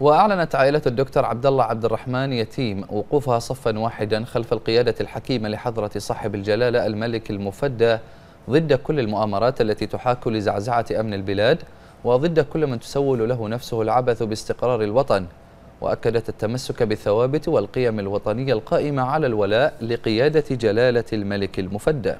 وأعلنت عائلة الدكتور عبد الله عبد الرحمن يتيم وقوفها صفا واحدا خلف القيادة الحكيمة لحضرة صاحب الجلالة الملك المفدى ضد كل المؤامرات التي تحاك لزعزعة أمن البلاد وضد كل من تسول له نفسه العبث باستقرار الوطن وأكدت التمسك بالثوابت والقيم الوطنية القائمة على الولاء لقيادة جلالة الملك المفدى